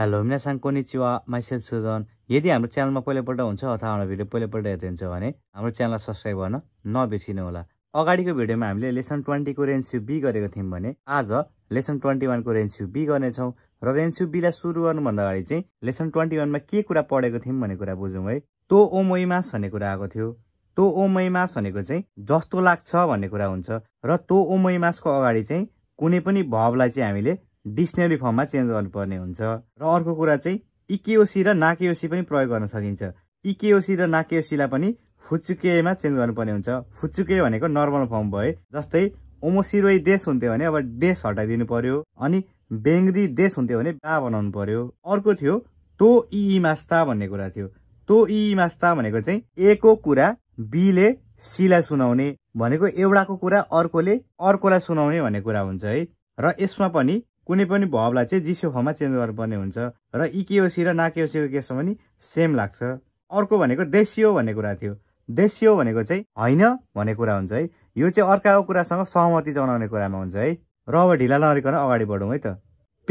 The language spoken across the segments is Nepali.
हेलो मिनासाङ कोनिचिवा माइसेल सुजन यदि हाम्रो च्यानलमा पहिलोपल्ट हुन्छ अथवा हाम्रो भिडियो पहिलोपल्ट हेर्दै हुन्छ भने हाम्रो च्यानललाई सब्सक्राइब गर्न नबिर्सिनु होला अगाडिको भिडियोमा हामीले लेसन ट्वेन्टीको रेन्सु बी गरेको थियौँ भने आज लेसन ट्वेन्टी वानको रेन्स्यु बी गर्नेछौँ र रेन्स्यु बीलाई सुरु गर्नुभन्दा अगाडि चाहिँ लेसन ट्वेन्टी वानमा के कुरा पढेको थियौँ भन्ने कुरा बुझौँ है तो मास भन्ने कुरा आएको थियो तो मास भनेको चाहिँ जस्तो लाग्छ भन्ने कुरा हुन्छ र तो मासको अगाडि चाहिँ कुनै पनि भवलाई चाहिँ हामीले डिक्सनरी फर्ममा चेन्ज गर्नुपर्ने हुन्छ र अर्को कुरा चाहिँ इकेओसी र नाकेओसी पनि प्रयोग गर्न सकिन्छ इकेओसी र नाकेओसीलाई पनि फुचुकेमा चेन्ज गर्नुपर्ने हुन्छ फुचुके भनेको नर्मल फर्म भए जस्तै ओमोसिरोई देश हुन्थ्यो भने अब देश हटाइदिनु पर्यो अनि बेङ्ग्री देश हुन्थ्यो भने बा बनाउनु पर्यो अर्को थियो तो ई मास्ता भन्ने कुरा थियो तो ई मास्ता भनेको चाहिँ ए को कुरा बीले सीलाई सुनाउने भनेको एउटाको कुरा अर्कोले अर्कोलाई सुनाउने भन्ने कुरा हुन्छ है र यसमा पनि कुनै पनि भवलाई चाहिँ फर्ममा चेन्ज गर्नुपर्ने हुन्छ र इकेओसी र नाकेओसीको केसमा पनि सेम लाग्छ अर्को भनेको देशियो भन्ने कुरा थियो देशियो भनेको चाहिँ होइन भन्ने कुरा हुन्छ है यो चाहिँ अर्काको कुरासँग सहमति जनाउने कुरामा हुन्छ है र अब ढिला नरिकन अगाडि बढौँ है त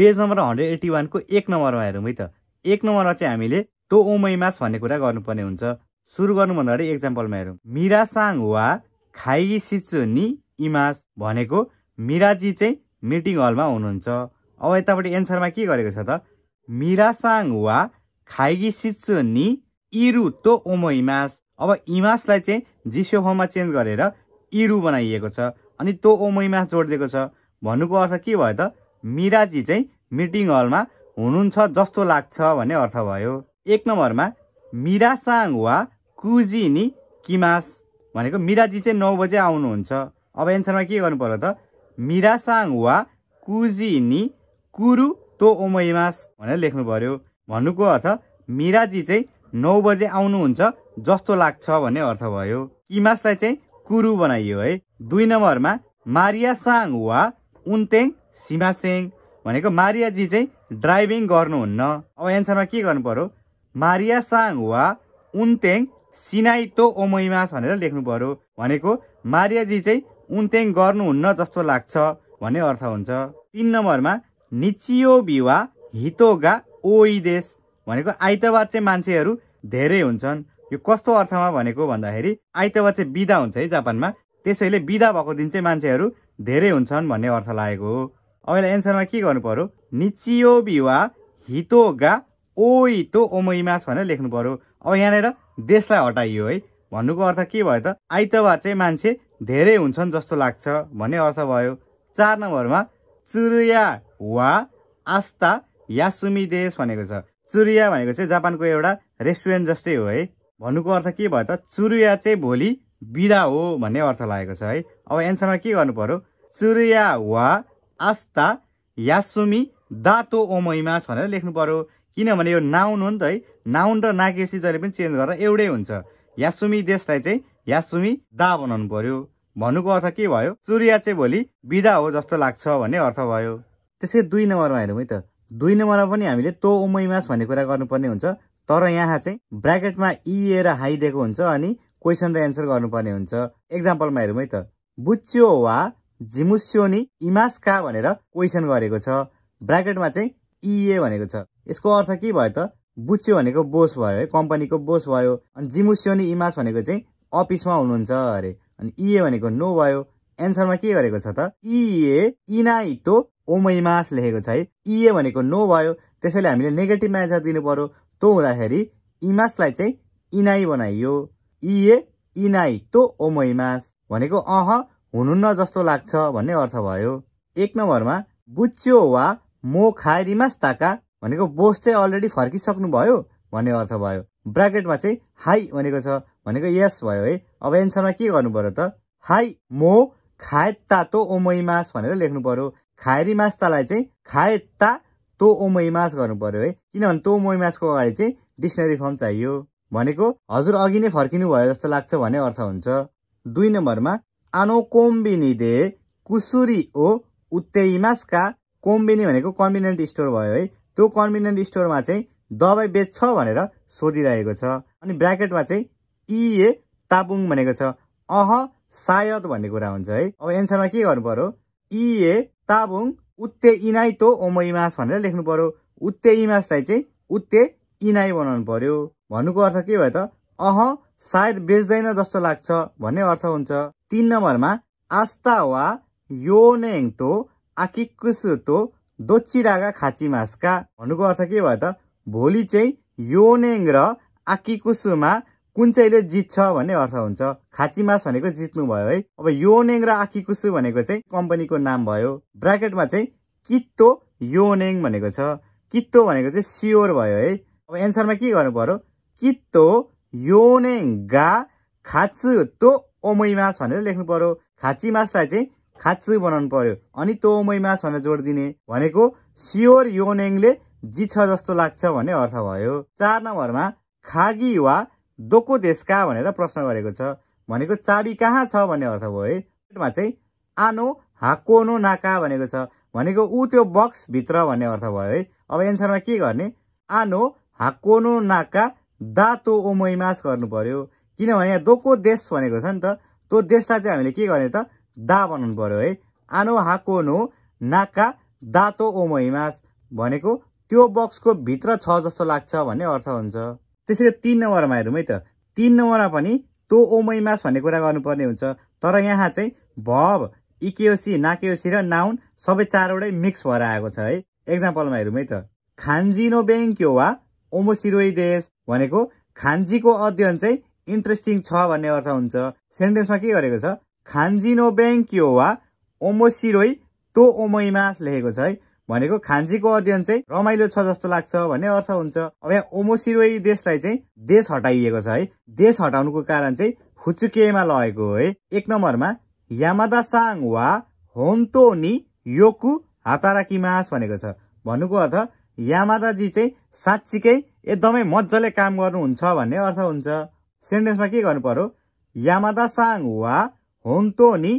पेज नम्बर हन्ड्रेड एट्टी वानको एक नम्बरमा हेरौँ है त एक नम्बरमा चाहिँ हामीले तो ओमैमास भन्ने कुरा गर्नुपर्ने हुन्छ सुरु गर्नुभन्दा अगाडि एक्जाम्पलमा हेरौँ मिरासाङ वा खाइ सिचु नि इमास भनेको मिराजी चाहिँ मिटिङ हलमा हुनुहुन्छ अब यतापट्टि एन्सरमा के गरेको छ त मिरासाङ वा खाइगी सिच्चु नि इरु तो ओमो इमास अब इमासलाई चाहिँ जिस्यो फर्ममा चेन्ज गरेर इरु बनाइएको छ अनि तो ओमो इमास जोडिदिएको छ भन्नुको अर्थ के भयो त मिराजी चाहिँ मिटिङ हलमा हुनुहुन्छ जस्तो लाग्छ भन्ने अर्थ भयो एक नम्बरमा मिरासाङ वा कुजी नि किमास भनेको मिराजी चाहिँ नौ बजे आउनुहुन्छ अब एन्सरमा के गर्नु पर्यो त मिरासाङ वा कुजिनी कुरु तो ओमैमास भनेर लेख्नु पर्यो भन्नुको अर्थ मिराजी चाहिँ नौ बजे आउनुहुन्छ जस्तो लाग्छ भन्ने अर्थ भयो किमासलाई चाहिँ कुरु बनाइयो है दुई नम्बरमा मारिया साङ वा उन्तेङ सिमासेङ भनेको मारियाजी चाहिँ ड्राइभिङ गर्नुहुन्न अब एन्सरमा के गर्नु पर्यो मारिया साङ वा उन्तेङ सिनाइतो ओमैमास भनेर लेख्नु पर्यो भनेको मारियाजी चाहिँ उन्तेङ गर्नुहुन्न जस्तो लाग्छ भन्ने अर्थ हुन्छ तिन नम्बरमा निचियो गा हितोगा देश भनेको आइतबार चाहिँ मान्छेहरू धेरै हुन्छन् यो कस्तो अर्थमा भनेको भन्दाखेरि आइतबार चाहिँ बिदा हुन्छ है जापानमा त्यसैले बिदा भएको दिन चाहिँ मान्छेहरू धेरै हुन्छन् भन्ने अर्थ लागेको हो अब यसलाई एन्सरमा के गर्नु पर्यो निचियो गा हितोगा तो ओमोइमास भनेर लेख्नु पर्यो अब यहाँनिर देशलाई हटाइयो है भन्नुको अर्थ के भयो त आइतबार चाहिँ मान्छे धेरै हुन्छन् जस्तो लाग्छ भन्ने अर्थ भयो चार नम्बरमा चुरुया वा आस्ता यासुमी देश भनेको छ चुरिया भनेको चाहिँ जापानको एउटा रेस्टुरेन्ट जस्तै हो है भन्नुको अर्थ के भयो त चुरुया चाहिँ भोलि बिदा हो भन्ने अर्थ लागेको छ है अब एन्सरमा के गर्नु पर्यो चुरुया वा आस्ता यासुमी दातो ओमैमास भनेर लेख्नु पर्यो किनभने यो नाउन हो नि त है नाउन र नाकेसी जहिले पनि चेन्ज गर्दा एउटै हुन्छ यासुमी देशलाई चाहिँ यासुमी दा बनाउनु पर्यो भन्नुको अर्थ के भयो सूर्य चाहिँ भोलि बिदा हो जस्तो लाग्छ भन्ने अर्थ भयो त्यसै दुई नम्बरमा हेरौँ है त दुई नम्बरमा पनि हामीले तो उमैमास भन्ने कुरा गर्नुपर्ने हुन्छ तर यहाँ चाहिँ ब्राकेटमा इएर हाइदिएको हुन्छ अनि क्वेसन र एन्सर गर्नुपर्ने हुन्छ एक्जाम्पलमा हेरौँ है त बुच्यो वा झिमुस्योनी इमास का भनेर क्वेसन गरेको छ ब्राकेटमा चाहिँ इए भनेको छ यसको अर्थ के भयो त बुच्यो भनेको बोस भयो है कम्पनीको बोस भयो अनि जिमुस्योनी इमास भनेको चाहिँ अफिसमा हुनुहुन्छ अरे अनि इए भनेको नो भयो एन्सरमा के गरेको छ त इए तो ओमैमास लेखेको छ है इए भनेको नो भयो त्यसैले हामीले नेगेटिभमा एन्सर दिनु पर्यो त्यो हुँदाखेरि इमासलाई चाहिँ इनाइ बनाइयो इए इनाइ तो ओमैमास भनेको अह हुनुहुन्न जस्तो लाग्छ भन्ने अर्थ भयो एक नम्बरमा बुच्यो वा मो खाइरिमास ताका भनेको बोस चाहिँ अलरेडी फर्किसक्नु भयो भन्ने अर्थ भयो ब्राकेटमा चाहिँ हाई भनेको छ भनेको यस भयो है अब एन्सरमा के गर्नु पर्यो त हाई मो खाए तातो ओमैमास भनेर लेख्नु पर्यो खाएरी मास्तालाई चाहिँ खाए ता तो ओमै मास गर्नु पर्यो है किनभने तो ओमई अगाडि चाहिँ डिक्सनरी फर्म चाहियो भनेको हजुर अघि नै फर्किनु भयो जस्तो लाग्छ भन्ने अर्थ हुन्छ दुई नम्बरमा आनो कोम्बिनी दे कुसुरी ओ उत्तेमासका कोम्बिनी भनेको कन्भिनियन्ट स्टोर भयो है त्यो कन्भिनियन्ट स्टोरमा चाहिँ दबाई बेच्छ भनेर सोधिरहेको छ अनि ब्राकेटमा चाहिँ इए तापुङ भनेको छ अह सायद भन्ने कुरा हुन्छ है अब एन्सरमा के गर्नु पर्यो इए ताबुङ उत्ते इनाई तो इमास भनेर लेख्नु पर्यो उत्ते इमासलाई चाहिँ उत्ते इनाई बनाउनु पर्यो भन्नुको अर्थ के भयो त अह सायद बेच्दैन जस्तो लाग्छ भन्ने अर्थ हुन्छ तिन नम्बरमा आस्था वा यो नेङ तो आकिकुसु तो दोचिरागा खाँची मासका भन्नुको अर्थ के भयो त भोलि चाहिँ योनेङ र आकिकुसुमा कुन चाहिँले जित्छ भन्ने अर्थ हुन्छ खाँचीमास भनेको जित्नु भयो है अब योनेङ र आकिकुसु भनेको चाहिँ कम्पनीको नाम भयो ब्राकेटमा चाहिँ कित्तो योनेङ भनेको छ कित्तो भनेको चाहिँ स्योर भयो है अब एन्सरमा के गर्नु पर्यो कित्तो योनेङ गा खाचु तो ओमैमास भनेर लेख्नु पर्यो खाँचीमासलाई चाहिँ खाँचु बनाउनु पर्यो अनि तो ओमैमास भनेर जोड दिने भनेको स्योर योनेङले जी छ जस्तो लाग्छ भन्ने अर्थ भयो चार नम्बरमा खागी वा दोको देशका भनेर प्रश्न गरेको छ भनेको चाबी कहाँ छ भन्ने अर्थ भयो है चाहिँ आनो हाकोनो नाका भनेको छ भनेको ऊ त्यो बक्सभित्र भन्ने अर्थ भयो है अब एन्सरमा के गर्ने आनो हाकोनो नाका दातो ओमैमास गर्नु पर्यो किनभने यहाँ दोको देश भनेको छ नि त त्यो देशलाई चाहिँ हामीले के गर्ने त दा बनाउनु पर्यो है आनो हाकोनो नाका दातो ओमैमास भनेको त्यो बक्सको भित्र छ जस्तो लाग्छ भन्ने अर्थ हुन्छ त्यसैले तिन नम्बरमा हेरौँ है त तिन नम्बरमा पनि तो ओमैमास भन्ने कुरा गर्नुपर्ने हुन्छ तर यहाँ चाहिँ भव इकेओसी नाकेओसी र नाउन सबै चारवटै मिक्स भएर आएको छ है एक्जाम्पलमा हेरौँ है त खान्जिनो यो वा ओमोसिरोई देश भनेको खान्जीको अध्ययन चाहिँ इन्ट्रेस्टिङ छ भन्ने अर्थ हुन्छ सेन्टेन्समा के गरेको छ खान्जिनो यो वा ओमोसिरोई तो ओमैमास लेखेको छ है भनेको खान्जीको अध्ययन चाहिँ रमाइलो छ जस्तो लाग्छ भन्ने अर्थ हुन्छ अब यहाँ ओमोसिरोई देशलाई चाहिँ देश हटाइएको छ है देश हटाउनुको कारण चाहिँ फुचुकेमा लगेको है एक नम्बरमा यामादा साङ वा होन्टोनी योकु हाताराकिमास भनेको छ भन्नुको अर्थ यामादाजी चाहिँ साँच्चीकै एकदमै मजाले काम गर्नुहुन्छ भन्ने अर्थ हुन्छ सेन्टेन्समा के गर्नु पर्यो यामादा साङ वा होन्टोनी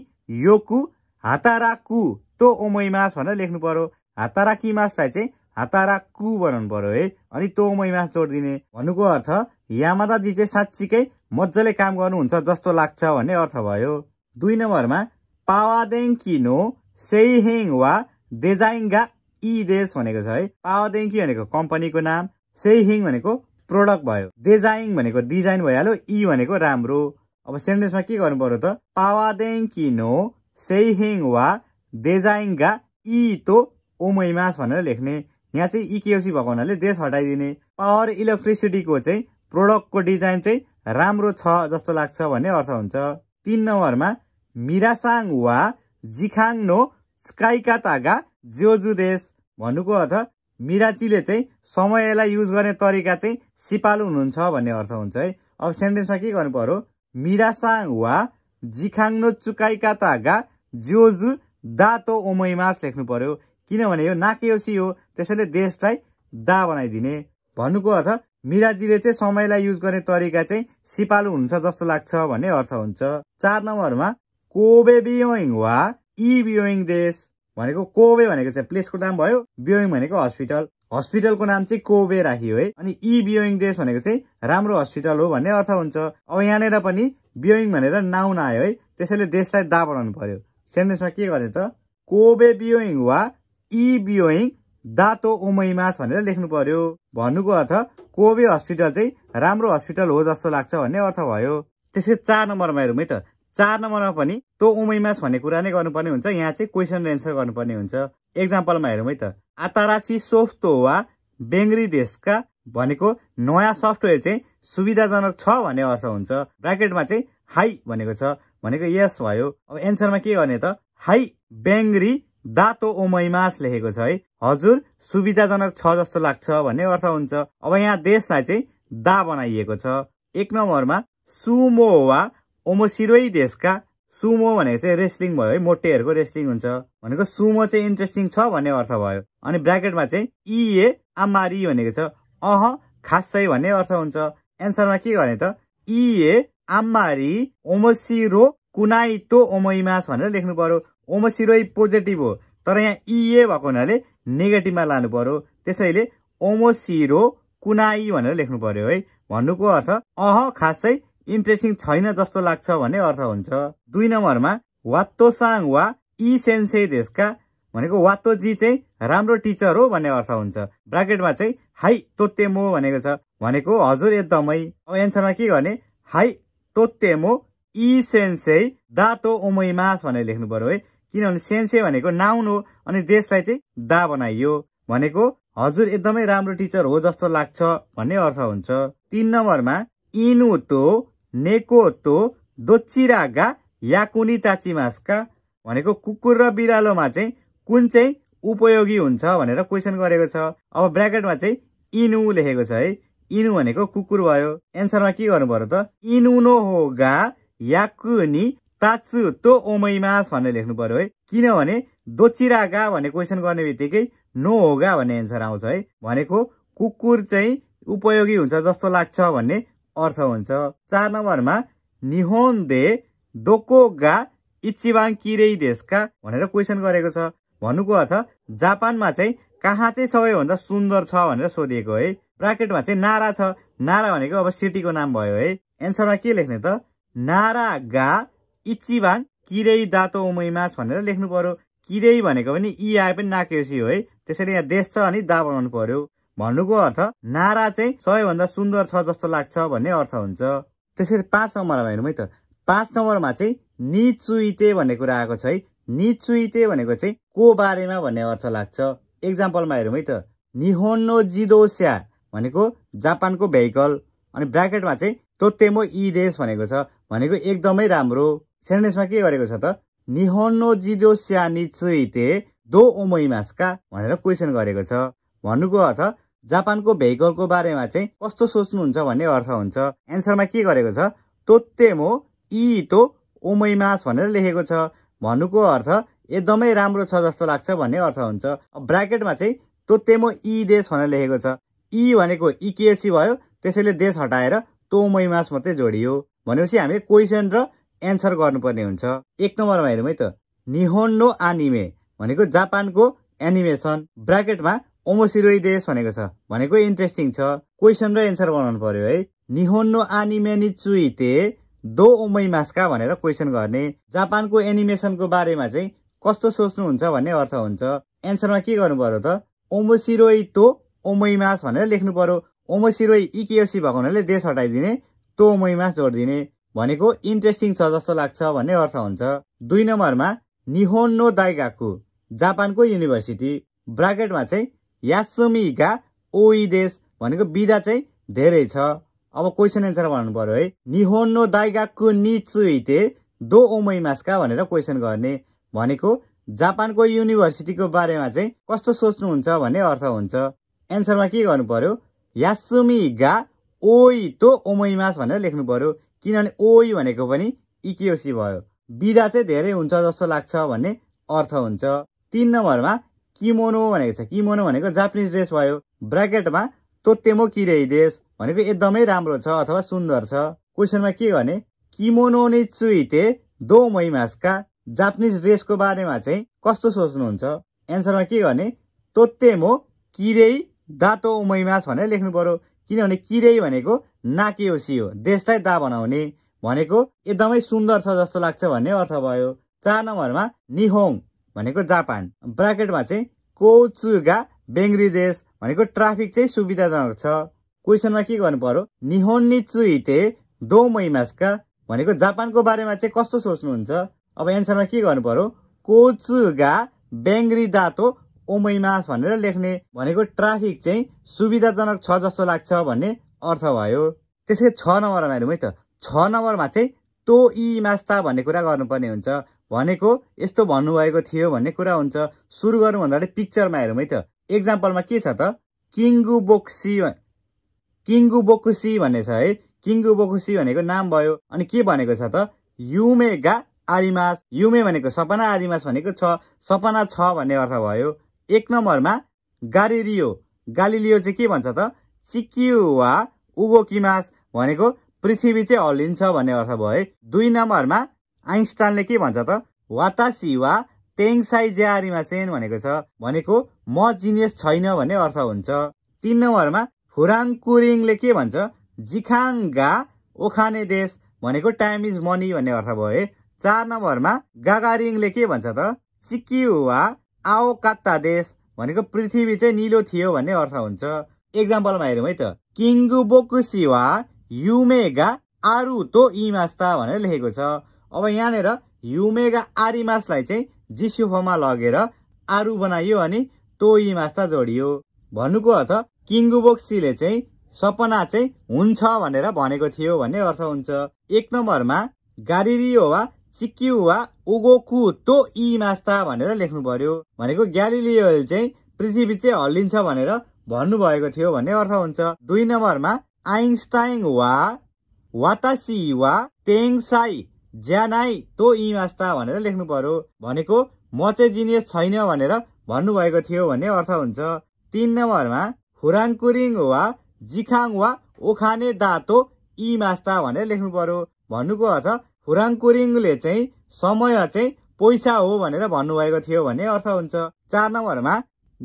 योकु हाताराकु तो ओमोइमास भनेर लेख्नु पर्यो कि मासलाई चाहिँ हातारा कु बनाउनु पर्यो है अनि तोमै मास जोडिदिने भन्नुको अर्थ यामादाजी चाहिँ साँच्चीकै मजाले काम गर्नुहुन्छ जस्तो लाग्छ भन्ने अर्थ भयो दुई नम्बरमा पावादेङ किनो सेहेङ वा देजाइङ्गा इ देश भनेको छ है कि भनेको कम्पनीको नाम सेहिङ भनेको प्रोडक्ट भयो डेजाइङ भनेको डिजाइन भइहाल्यो इ भनेको राम्रो अब सेन्टेन्समा के गर्नु पर्यो त पावादेङ किनो सेहिङ वा डेजाइङ्गा यी तो ओमैमास भनेर लेख्ने यहाँ चाहिँ इकेओसी e भएको हुनाले देश हटाइदिने पावर इलेक्ट्रिसिटीको चाहिँ प्रोडक्टको डिजाइन चाहिँ राम्रो छ जस्तो लाग्छ भन्ने अर्थ हुन्छ तिन नम्बरमा मिरासाङ वा जिखाङ नो स्काइका तागा जोजु देश भन्नुको अर्थ मिराचीले चाहिँ समयलाई युज गर्ने तरिका चाहिँ सिपालु हुनुहुन्छ भन्ने अर्थ हुन्छ है अब सेन्टेन्समा के गर्नु पर्यो मिरासाङ वा जिखाङ नो चुकाइका तागा ज्योजु दातो ओमैमास लेख्नु पर्यो किनभने यो नाकेयोसी हो त्यसैले देशलाई दा बनाइदिने भन्नुको अर्थ मिराजीले चाहिँ समयलाई युज गर्ने तरिका चाहिँ सिपालु हुन्छ जस्तो लाग्छ भन्ने अर्थ हुन्छ चार नम्बरमा कोबे बियोइङ वा इ बियोइङ देश भनेको कोबे भनेको चाहिँ प्लेसको नाम भयो बियोइङ भनेको हस्पिटल हस्पिटलको नाम चाहिँ कोबे राखियो है अनि इ बियोइङ देश भनेको चाहिँ राम्रो हस्पिटल हो भन्ने अर्थ हुन्छ अब यहाँनिर पनि बियोइङ भनेर नाउन आयो है त्यसैले देशलाई दा बनाउनु पर्यो सेन्टेन्समा के गर्यो त कोबे बियोइङ वा यी दातो उमैमास भनेर लेख्नु पर्यो भन्नुको अर्थ कोबे हस्पिटल चाहिँ राम्रो हस्पिटल हो जस्तो लाग्छ भन्ने अर्थ भयो त्यसै चार नम्बरमा हेरौँ है त चार नम्बरमा पनि तो उमैमास भन्ने कुरा नै गर्नुपर्ने हुन्छ यहाँ चाहिँ क्वेसन एन्सर गर्नुपर्ने हुन्छ एक्जाम्पलमा हेरौँ है त आतारासी सोफ्तो वा बेङ्ग्री देशका भनेको नयाँ सफ्टवेयर चाहिँ सुविधाजनक छ भन्ने अर्थ हुन्छ ब्राकेटमा चाहिँ हाई भनेको छ भनेको यस भयो अब एन्सरमा के गर्ने त हाई बेङ्ग्री दातो ओमैमास लेखेको छ है हजुर सुविधाजनक छ जस्तो लाग्छ भन्ने अर्थ हुन्छ अब यहाँ देशलाई चाहिँ दा बनाइएको छ एक नम्बरमा सुमो वा ओमोसिरोई देशका सुमो भनेको चाहिँ रेस्लिङ भयो है मोटेहरूको रेस्लिङ हुन्छ भनेको सुमो चाहिँ इन्ट्रेस्टिङ छ भन्ने अर्थ भयो अनि ब्राकेटमा चाहिँ इए आमारी भनेको छ अह खासै भन्ने अर्थ हुन्छ एन्सरमा के गर्ने त इए आमारी ओमोसिरो कुनाइतो ओमोइमास भनेर लेख्नु पर्यो ओमोसिरोई पोजिटिभ हो तर यहाँ इए भएको हुनाले नेगेटिभमा लानु पर्यो त्यसैले ओमोसिरो कुनाई भनेर लेख्नु पर्यो है भन्नुको अर्थ अह खासै इन्ट्रेस्टिङ छैन जस्तो लाग्छ भन्ने अर्थ हुन्छ दुई नम्बरमा वात्तोसाङ वा इ सेन्से देशका भनेको वात्तोजी चाहिँ राम्रो टिचर हो भन्ने अर्थ हुन्छ ब्राकेटमा चाहिँ हाई तोतेमो भनेको छ भनेको हजुर एकदमै अब एन्सरमा के गर्ने हाई तोतेमो इ सेन्से दातो ओमैमास भनेर लेख्नु पर्यो है किनभने सेन्से भनेको नाउन हो अनि देशलाई चाहिँ दा बनाइयो भनेको हजुर एकदमै राम्रो टिचर हो जस्तो लाग्छ भन्ने अर्थ हुन्छ तिन नम्बरमा इनु इनुतो नेकोतो दोचिरागा या कुनी ताचिमासका भनेको कुकुर र बिरालोमा चाहिँ कुन चाहिँ उपयोगी हुन्छ भनेर क्वेसन गरेको छ अब ब्राकेटमा चाहिँ इनु लेखेको छ है इनु भनेको कुकुर भयो एन्सरमा के गर्नु पर्यो त इनु नो या याकुनी ताचु तो ओमैमास भनेर लेख्नु पर्यो है किनभने दोचिरागा भन्ने क्वेसन गर्ने बित्तिकै नो होगा भन्ने एन्सर आउँछ है भनेको कुकुर चाहिँ उपयोगी हुन्छ जस्तो लाग्छ भन्ने अर्थ हुन्छ चार नम्बरमा निहोन दे गा इच्छिवाङ किरेई देशका भनेर क्वेसन गरेको छ भन्नुको अर्थ जापानमा चाहिँ कहाँ चाहिँ सबैभन्दा सुन्दर छ भनेर सोधिएको है ब्राकेटमा चाहिँ नारा छ नारा भनेको अब सिटीको नाम भयो है एन्सरमा के लेख्ने त नारा गा इचिभान किरै दातो उमैमास भनेर लेख्नु पर्यो किरै भनेको पनि यी आए पनि नाकेसी हो है त्यसैले यहाँ देश छ अनि दा बनाउनु पर्यो भन्नुको अर्थ नारा चाहिँ सबैभन्दा सुन्दर छ जस्तो लाग्छ भन्ने अर्थ हुन्छ त्यसरी पाँच नम्बरमा हेरौँ है त पाँच नम्बरमा चाहिँ निचुइते भन्ने कुरा आएको छ है निचुइते भनेको चाहिँ को बारेमा भन्ने अर्थ लाग्छ एक्जाम्पलमा हेरौँ है त निहोन्नो जिदोस्या भनेको जापानको भेहिकल अनि ब्राकेटमा चाहिँ तोतेमो इ देश भनेको छ भनेको एकदमै राम्रो सेन्टेन्समा के गरेको छ त निहोनो जिदो स्यानी चुइते दो ओमोइमास्का भनेर क्वेसन गरेको छ भन्नुको अर्थ जापानको भेहिकलको बारेमा चाहिँ कस्तो सोच्नुहुन्छ भन्ने अर्थ हुन्छ एन्सरमा के गरेको छ तोत्तेमो ई तो ओमैमास भनेर लेखेको छ भन्नुको अर्थ एकदमै राम्रो छ जस्तो लाग्छ भन्ने अर्थ हुन्छ ब्राकेटमा चाहिँ तोत्तेमो ई देश भनेर लेखेको छ ई भनेको इकेएसी भयो त्यसैले देश हटाएर तोमोइमास मात्रै जोडियो भनेपछि हामीले क्वेसन र एन्सर गर्नुपर्ने हुन्छ एक नम्बरमा हेरौँ है त निहोन्नो आनिमे भनेको जापानको एनिमेसन ब्राकेटमा ओमोसिरोई देश भनेको छ भनेको इन्ट्रेस्टिङ छ क्वेसन र एन्सर बनाउनु पर्यो है निहोन्नो आनिमे नि चुइते दो ओमै मास्का भनेर क्वेसन गर्ने जापानको एनिमेसनको बारेमा चाहिँ कस्तो सोच्नुहुन्छ भन्ने अर्थ हुन्छ एन्सरमा के गर्नु पर्यो त ओमोसिरोइ तो ओमैमास भनेर लेख्नु पर्यो ओमोसिरोइ इकियोसी भएको हुनाले देश हटाइदिने तो ओमैमास जोडिदिने भनेको इन्ट्रेस्टिङ छ जस्तो लाग्छ भन्ने अर्थ हुन्छ दुई नम्बरमा निहोन्नो दाइगाकु जापानको युनिभर्सिटी ब्राकेटमा चाहिँ यासुमिका देश भनेको विधा चाहिँ धेरै छ अब क्वेसन एन्सर भन्नु पर्यो है निहोन्नो दाइगाकु निचुइते दो ओमैमास्का भनेर क्वेसन गर्ने भनेको जापानको युनिभर्सिटीको बारेमा चाहिँ कस्तो सोच्नुहुन्छ भन्ने अर्थ हुन्छ एन्सरमा के गर्नु पर्यो यासुमिगा ओइ तो ओमैमास भनेर लेख्नु पर्यो किनभने ओई भनेको पनि इकियोसी भयो बिदा चाहिँ धेरै हुन्छ जस्तो लाग्छ भन्ने अर्थ हुन्छ तिन नम्बरमा किमोनो भनेको छ किमोनो भनेको जापानिज ड्रेस भयो ब्राकेटमा तोतेमो किरेई देश भनेको एकदमै राम्रो छ अथवा सुन्दर छ क्वेसनमा के भने किमोनो नै चुइते दो महिमासका जापानिज ड्रेसको बारेमा चाहिँ कस्तो सोच्नुहुन्छ एन्सरमा के गर्ने तोतेमो किरेई दातो मैमास भनेर लेख्नु पर्यो किनभने किरै भनेको नाके हो देशलाई दा बनाउने भनेको एकदमै सुन्दर छ जस्तो लाग्छ भन्ने अर्थ भयो चार नम्बरमा निहोङ भनेको जापान ब्राकेटमा चाहिँ कोचुगा बेङ्ग्री देश भनेको ट्राफिक चाहिँ सुविधाजनक छ क्वेसनमा के गर्नु पर्यो निहोन चुइते दो मैमासका भनेको जापानको बारेमा चाहिँ कस्तो सोच्नुहुन्छ अब एन्सरमा के गर्नु पर्यो कोचुगा बेङ्ग्री दातो ओमैमास भनेर लेख्ने भनेको ट्राफिक चाहिँ सुविधाजनक छ जस्तो लाग्छ भन्ने अर्थ भयो त्यसै छ नम्बरमा हेरौँ है त छ नम्बरमा चाहिँ तो इ मास्ता भन्ने कुरा गर्नुपर्ने हुन्छ भनेको यस्तो भन्नुभएको थियो भन्ने कुरा हुन्छ सुरु गर्नुभन्दा अगाडि पिक्चरमा हेरौँ है त एक्जाम्पलमा के छ त किङ्गु बोक्सी किङ्गु बोकुसी भन्ने छ है किङ्गु बोकुसी भनेको नाम भयो अनि के भनेको छ त युमेगा आदिमास युमे भनेको सपना आदिमास भनेको छ सपना छ भन्ने अर्थ भयो एक नम्बरमा गालिलियो गालिलियो चाहिँ के भन्छ त चिकियो वा उगोकिमास भनेको पृथ्वी चाहिँ हल्लिन्छ भन्ने अर्थ भयो है दुई नम्बरमा आइन्स्टाइनले के भन्छ त वातासी वा टेङसाई ज्यारीमा सेन भनेको छ भनेको म जिनियस छैन भन्ने अर्थ हुन्छ तिन नम्बरमा फुराङ कुरिङले के भन्छ जिखाङगा ओखाने देश भनेको टाइम इज मनी भन्ने अर्थ भयो है चार नम्बरमा गागारिङले के भन्छ त सिक्यु वा आओ कात्ता देश भनेको पृथ्वी चाहिँ निलो थियो भन्ने अर्थ हुन्छ एक्जाम्पलमा हेरौँ है त किङ्गु बोकुसी वा युमेगा आरु तो इमास्ता भनेर लेखेको छ अब यहाँनिर युमेगा आरिमासलाई चाहिँ जिसुफमा लगेर आरु बनाइयो अनि तो इमास्ता जोडियो भन्नुको अर्थ किङ्गुबोक्सीले चाहिँ सपना चाहिँ हुन्छ भनेर भनेको थियो भन्ने अर्थ हुन्छ एक नम्बरमा गारिरियो वा सिक्यु वा ओगोकु तो ई मास्ता भनेर लेख्नु पर्यो भनेको ग्यालिलियोले चाहिँ पृथ्वी चाहिँ हल्लिन्छ भनेर भन्नुभएको थियो भन्ने अर्थ हुन्छ दुई नम्बरमा आइन्स्टाइन वा वातासी वा तेङसाई ज्यानाई तो यी मास्ता भनेर लेख्नु पर्यो भनेको म चाहिँ जिनियस छैन भनेर भन्नुभएको थियो भन्ने अर्थ हुन्छ तिन नम्बरमा हुराङकुरिङ वा जिखाङ वा ओखाने दातो यी मास्ता भनेर लेख्नु पर्यो भन्नुको फुराङ कुरिङले चाहिँ समय चाहिँ पैसा हो भनेर भन्नुभएको थियो भन्ने अर्थ हुन्छ चार नम्बरमा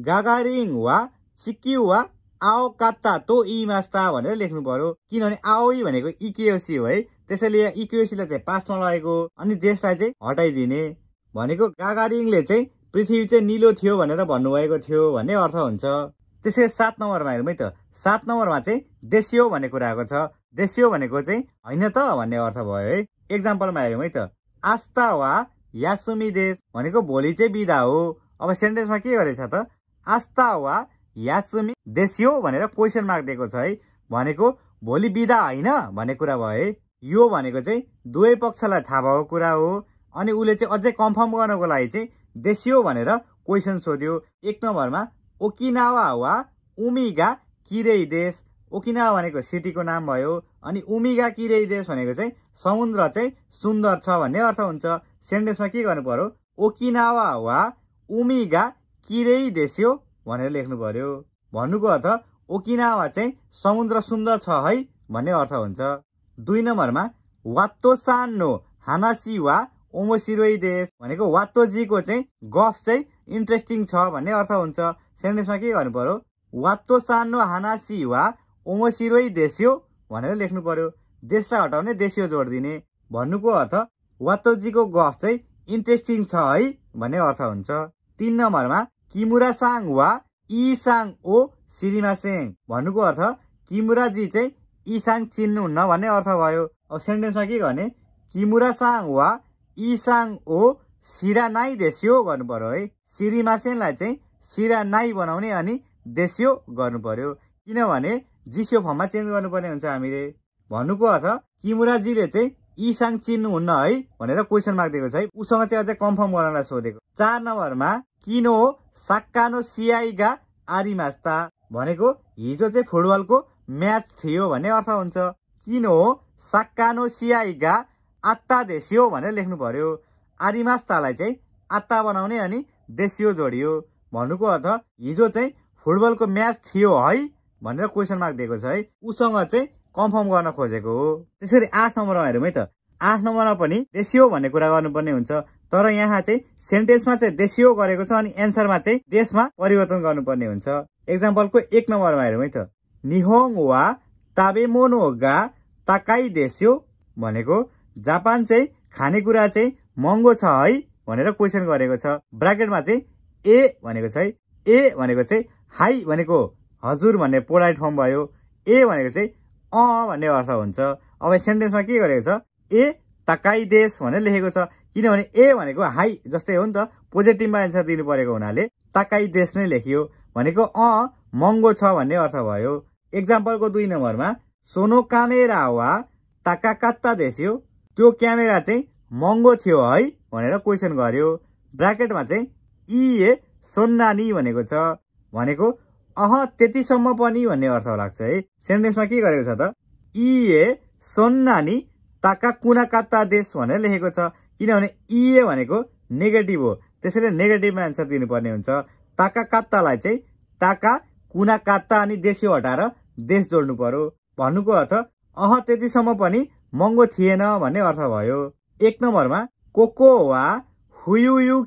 गागारिङ वा सिक्यु वा आओ कात्ता तो ई मास्ता भनेर लेख्नु पर्यो किनभने आओई भनेको इकेओसी हो है त्यसैले यहाँ इकेओसीलाई चाहिँ पास्टमा लगेको अनि देशलाई चाहिँ हटाइदिने भनेको गागारिङले चाहिँ पृथ्वी चाहिँ निलो थियो भनेर भन्नुभएको थियो भन्ने अर्थ हुन्छ त्यसै सात नम्बरमा हेरौँ है त सात नम्बरमा चाहिँ देशियो भन्ने कुरा आएको छ देश्यो भनेको चाहिँ होइन त भन्ने अर्थ भयो है एक्जाम्पलमा हेऱ्यौँ है त आस्था वा यासुमी देश भनेको भोलि चाहिँ बिदा हो अब सेन्टेन्समा के गरेछ त आस्था वा यासुमी देश्यो भनेर क्वेसन मार्क दिएको छ है भनेको भोलि बिदा होइन भन्ने कुरा भयो है यो भनेको चाहिँ दुवै पक्षलाई थाहा भएको कुरा हो अनि उसले चाहिँ अझै कन्फर्म गर्नको लागि चाहिँ देशियो भनेर क्वेसन सोध्यो एक नम्बरमा ओकिनावा वा उमिगा किरे देश ओकिनावा भनेको सिटीको नाम भयो अनि उमिगा किरेइदेश भनेको चाहिँ समुद्र चाहिँ सुन्दर छ भन्ने अर्थ हुन्छ सेन्टेन्समा के गर्नु पर्यो ओकिनावा वा उमिगा किरेइदेस्यो भनेर लेख्नु पर्यो भन्नुको अर्थ ओकिनावा चाहिँ समुद्र सुन्दर छ है भन्ने अर्थ हुन्छ दुई नम्बरमा वात्तो सानो हानासी वा ओमोसिरोई देश भनेको वात्तोजीको चाहिँ गफ चाहिँ इन्ट्रेस्टिङ छ भन्ने अर्थ हुन्छ सेन्टेन्समा के गर्नु पर्यो वात्तो सानो हानासी वा ओमोसिरोई देस्यो भनेर लेख्नु पर्यो देशलाई हटाउने देस्यो जोड दिने भन्नुको अर्थ वातोजीको गफ चाहिँ इन्ट्रेस्टिङ छ है भन्ने अर्थ हुन्छ तिन नम्बरमा किमुरा साङ वा यी साङ ओ सिरिमा सेङ भन्नुको अर्थ किमुराजी चाहिँ इसाङ साङ चिन्नुहुन्न भन्ने अर्थ भयो अब सेन्टेन्समा के गर्ने किमुरा साङ वा यी साङ ओ सिरा नाइ देस्यो गर्नु पर्यो है सेनलाई चाहिँ सिरा नाइ बनाउने अनि देस्यो गर्नु पर्यो किनभने जिसियो फर्ममा चेन्ज गर्नुपर्ने हुन्छ हामीले भन्नुको अर्थ किमुराजीले चाहिँ इसाङ चिन्नुहुन्न है भनेर क्वेसन मार्क दिएको छ है उसँग चाहिँ अझै कन्फर्म गर्नलाई सोधेको चार नम्बरमा किनो हो साक्कानो गा आरिमास्ता भनेको हिजो चाहिँ फुटबलको म्याच थियो भन्ने अर्थ हुन्छ किनो हो साक्कानो सिआईका आत्ता देसियो भनेर लेख्नु पर्यो आरिमास्तालाई चाहिँ आत्ता बनाउने अनि देसियो जोडियो भन्नुको अर्थ हिजो चाहिँ फुटबलको म्याच थियो है भनेर क्वेसन मार्क दिएको छ है उसँग चाहिँ कन्फर्म गर्न खोजेको हो त्यसरी आठ नम्बरमा हेरौँ है त आठ नम्बरमा पनि देशियो भन्ने कुरा गर्नुपर्ने हुन्छ तर यहाँ चाहिँ सेन्टेन्समा चाहिँ देशियो गरेको छ अनि एन्सरमा चाहिँ देशमा परिवर्तन गर्नुपर्ने हुन्छ एक्जाम्पलको एक नम्बरमा हेरौँ है त निहोङ वा ताबेमोनो गा ताकाई देशियो भनेको जापान चाहिँ खानेकुरा चाहिँ महँगो छ है भनेर क्वेसन गरेको छ ब्राकेटमा चाहिँ ए भनेको छ है ए भनेको चाहिँ हाई भनेको हजुर भन्ने पोलाइट फर्म भयो ए भनेको चाहिँ अ भन्ने अर्थ हुन्छ अब सेन्टेन्समा के गरेको छ ए तकाई देश भनेर लेखेको छ किनभने ए भनेको हाई जस्तै हो नि त पोजिटिभमा एन्सर दिनु परेको हुनाले तकाई देश नै लेखियो भनेको अ महँगो छ भन्ने अर्थ भयो एक्जाम्पलको दुई नम्बरमा सोनो कामेरा वा ताका कात्ता देस्यो त्यो क्यामेरा चाहिँ महँगो थियो है भनेर क्वेसन गर्यो ब्राकेटमा चाहिँ इए सोन्नानी भनेको छ भनेको अह त्यतिसम्म पनि भन्ने अर्थ लाग्छ है सेन्टेन्समा के गरेको छ त इए सोन्नानी ताका कुना कुनाकाता देश भनेर लेखेको छ किनभने इए भनेको नेगेटिभ हो त्यसैले नेगेटिभमा एन्सर दिनुपर्ने हुन्छ ताका कात्तालाई चाहिँ ताका कुना कुनाकाता अनि देश्यो हटाएर देश जोड्नु पर्यो भन्नुको अर्थ अह त्यतिसम्म पनि महँगो थिएन भन्ने अर्थ भयो एक नम्बरमा कोको वा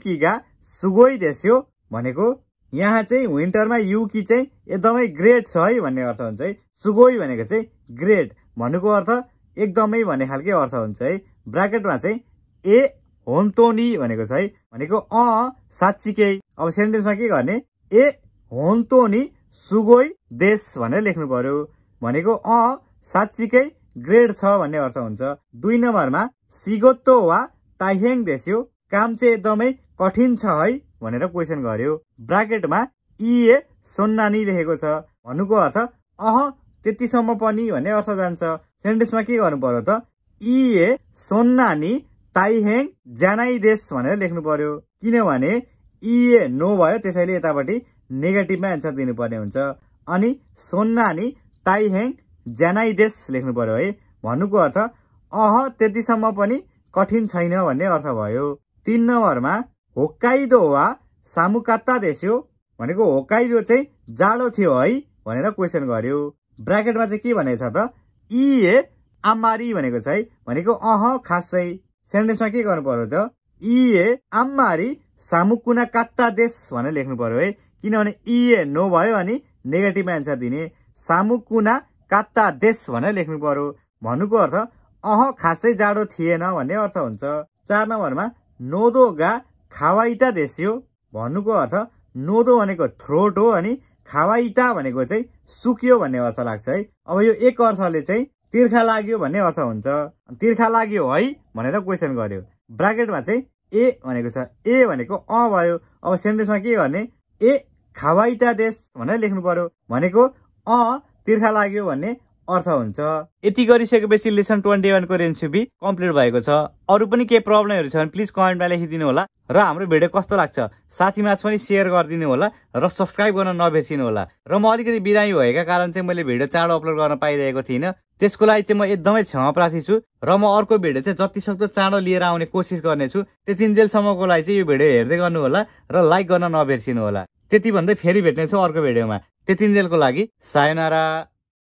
किगा सुगोई देश्यो भनेको यहाँ चाहिँ विन्टरमा युकी चाहिँ एकदमै ग्रेट छ है भन्ने अर्थ हुन्छ है सुगोई भनेको चाहिँ ग्रेट भन्नुको अर्थ एकदमै भन्ने खालकै अर्थ हुन्छ है ब्राकेटमा चाहिँ ए होन्तोनी भनेको छ है भनेको अ साँच्चीकै अब सेन्टेन्समा के गर्ने ए होन्तोनी सुगोई देश भनेर लेख्नु पर्यो भनेको अ साँच्चीकै ग्रेड छ भन्ने अर्थ हुन्छ दुई नम्बरमा सिगोत्तो वा ताइहेङ देश्यो काम चाहिँ एकदमै कठिन छ है भनेर क्वेसन गर्यो ब्राकेटमा इए सोन्नानी लेखेको छ भन्नुको अर्थ अह त्यतिसम्म पनि भन्ने अर्थ जान्छ सेन्टेन्समा के गर्नु पर्यो त इए सोन्नानी ताइहेङ देश भनेर लेख्नु पर्यो किनभने इए नो भयो त्यसैले यतापट्टि नेगेटिभमा एन्सर दिनुपर्ने हुन्छ अनि सोन्नानी ताइहेङ देश लेख्नु पर्यो है भन्नुको अर्थ अह त्यतिसम्म पनि कठिन छैन भन्ने अर्थ भयो तिन नम्बरमा होक्काइदो वा सामुकात्ता देश्यो भनेको होक्काइदो चाहिँ जाडो थियो है भनेर क्वेसन गर्यो ब्राकेटमा चाहिँ के भनेको छ त इए आम्मारी भनेको छ है भनेको अह खासै सेन्टेन्समा के गर्नु पर्यो त इए आम्मारी सामुकुना कात्ता देश भनेर लेख्नु पर्यो है किनभने इए नो भयो अनि नेगेटिभ एन्सर दिने सामुकुना कात्ता देश भनेर लेख्नु पर्यो भन्नुको अर्थ अह खासै जाडो थिएन भन्ने अर्थ हुन्छ चार नम्बरमा गा खावाइता देश्यो भन्नुको अर्थ नोदो भनेको थ्रोट हो अनि खावाइता भनेको चाहिँ सुक्यो भन्ने अर्थ लाग्छ है अब यो एक अर्थले चाहिँ तिर्खा लाग्यो भन्ने अर्थ हुन्छ तिर्खा लाग्यो है भनेर क्वेसन गर्यो ब्राकेटमा चाहिँ ए भनेको छ ए भनेको अ भयो अब सेन्टेन्समा के गर्ने ए खावाइता देश भनेर लेख्नु पर्यो भनेको अ तिर्खा लाग्यो भन्ने अर्थ हुन्छ यति गरिसकेपछि लेसन ट्वेन्टी वानको रेन्सिपी कम्प्लिट भएको छ अरू पनि केही प्रब्लमहरू छ भने प्लिज कमेन्टमा लेखिदिनु होला र हाम्रो भिडियो कस्तो लाग्छ साथीमाझ पनि सेयर गरिदिनु होला र सब्सक्राइब गर्न नबिर्सिनु होला र म अलिकति बिरामी भएका कारण चाहिँ मैले भिडियो चाँडो अपलोड गर्न पाइरहेको थिइनँ त्यसको लागि चाहिँ म एकदमै क्षमाप्रार्थी छु र म अर्को भिडियो चाहिँ जति सक्दो चाँडो लिएर आउने कोसिस गर्नेछु त्यतिन्जेलसम्मको लागि चाहिँ यो भिडियो हेर्दै गर्नु होला र लाइक गर्न नबिर्सिनु होला त्यति भन्दै फेरि भेट्नेछु अर्को भिडियोमा त्यतिन्जेलको लागि सायनारा